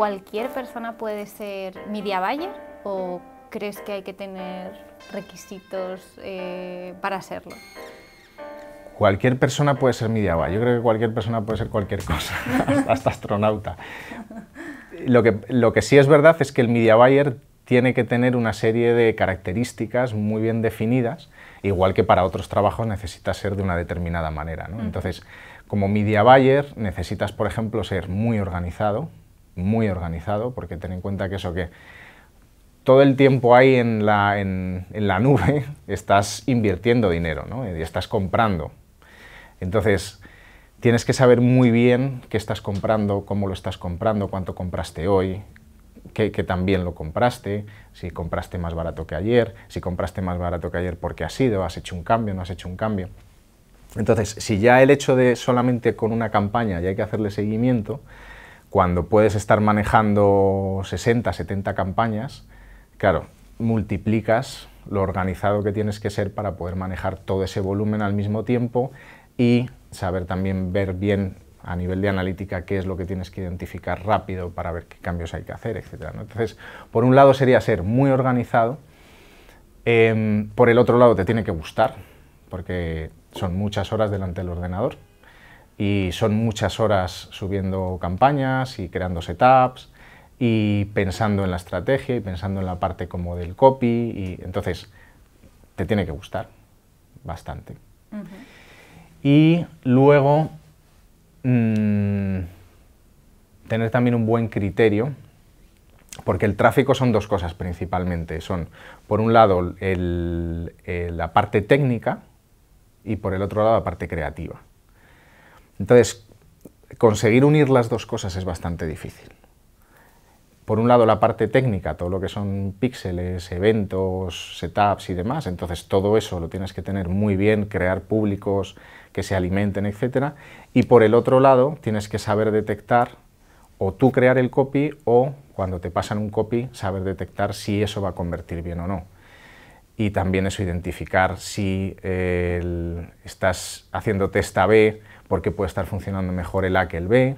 ¿Cualquier persona puede ser media buyer o crees que hay que tener requisitos eh, para serlo? Cualquier persona puede ser media buyer. Yo creo que cualquier persona puede ser cualquier cosa, hasta, astronauta. Lo que, sí es verdad es que el media buyer tiene que tener una serie de características muy bien definidas, igual que para otros trabajos necesita ser de una determinada manera. Entonces, como media buyer necesitas, por ejemplo, ser muy organizado, muy organizado, porque ten en cuenta que eso que todo el tiempo ahí en la, en, la nube estás invirtiendo dinero ¿no? y estás comprando. Entonces, tienes que saber muy bien qué estás comprando, cómo lo estás comprando, cuánto compraste hoy, qué también lo compraste, si compraste más barato que ayer, si compraste más barato que ayer porque ha sido has hecho un cambio, no has hecho un cambio. Entonces, si ya el hecho de solamente con una campaña ya hay que hacerle seguimiento, cuando puedes estar manejando 60, 70 campañas, claro, multiplicas lo organizado que tienes que ser para poder manejar todo ese volumen al mismo tiempo y saber también ver bien a nivel de analítica qué es lo que tienes que identificar rápido para ver qué cambios hay que hacer, etc. Entonces, por un lado sería ser muy organizado, em, por el otro lado te tiene que gustar, porque son muchas horas delante del ordenador, y son muchas horas subiendo campañas y creando setups y pensando en la estrategia y pensando en la parte como del copy y entonces te tiene que gustar bastante. Y luego mm, tener también un buen criterio porque el tráfico son dos cosas principalmente. Son, por un lado, la parte técnica y por el otro lado, la parte creativa. Entonces, conseguir unir las dos cosas es bastante difícil. Por un lado, la parte técnica, todo lo que son píxeles, eventos, setups y demás, entonces todo eso lo tienes que tener muy bien, crear públicos que se alimenten, etc. Y por el otro lado, tienes que saber detectar o tú crear el copy o cuando te pasan un copy, saber detectar si eso va a convertir bien o no y también eso, identificar si eh, estás haciendo test A-B, porque puede estar funcionando mejor el A que el B.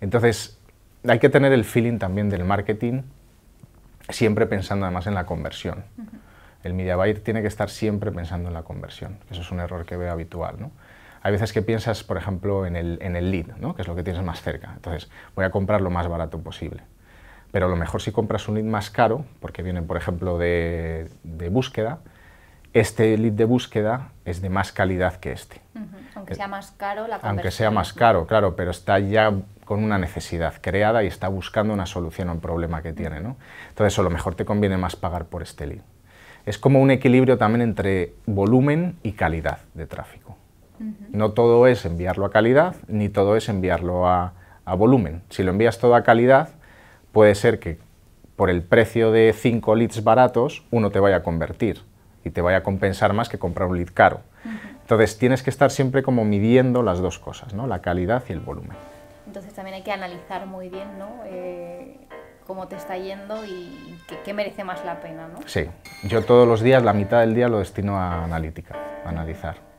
Entonces, hay que tener el feeling también del marketing, siempre pensando además en la conversión. El media buyer tiene que estar siempre pensando en la conversión, eso es un error que veo habitual. Hay veces que piensas, por ejemplo, en el, en el lead, ¿no? que es lo que tienes más cerca. Entonces, voy a comprar lo más barato posible pero a lo mejor si compras un lead más caro, porque viene, por ejemplo, de, búsqueda, este lead de búsqueda es de más calidad que este. Aunque sea más caro la Aunque sea más caro, claro, pero está ya con una necesidad creada y está buscando una solución a un problema que tiene, ¿no? Entonces, a lo mejor te conviene más pagar por este lead. Es como un equilibrio también entre volumen y calidad de tráfico. No todo es enviarlo a calidad, ni todo es enviarlo a, a volumen. Si lo envías todo a calidad, puede ser que por el precio de 5 leads baratos uno te vaya a convertir y te vaya a compensar más que comprar un lead caro. Entonces tienes que estar siempre como midiendo las dos cosas, ¿no? la calidad y el volumen. Entonces también hay que analizar muy bien ¿no? Eh, cómo te está yendo y qué, merece más la pena. ¿no? Sí, yo todos los días, la mitad del día lo destino a analítica, a analizar.